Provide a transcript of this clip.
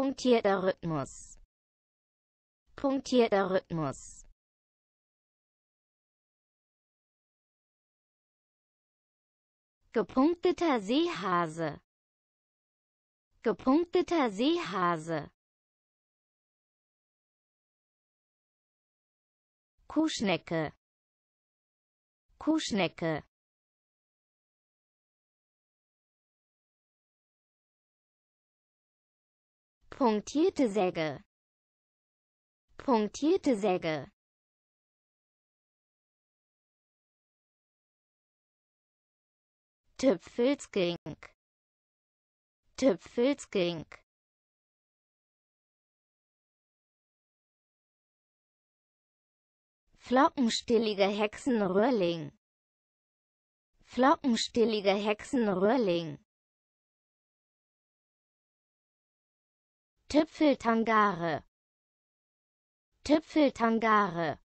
Punktierter Rhythmus. Punktierter Rhythmus. Gepunkteter Seehase. Gepunkteter Seehase. Kuhschnecke. Kuhschnecke. Punktierte Säge. Punktierte Säge. Tüpfelskink. Tüpfelskink. Flockenstilliger Hexenröhrling. Flockenstilliger Hexenröhrling. Tüpfeltangare Tüpfeltangare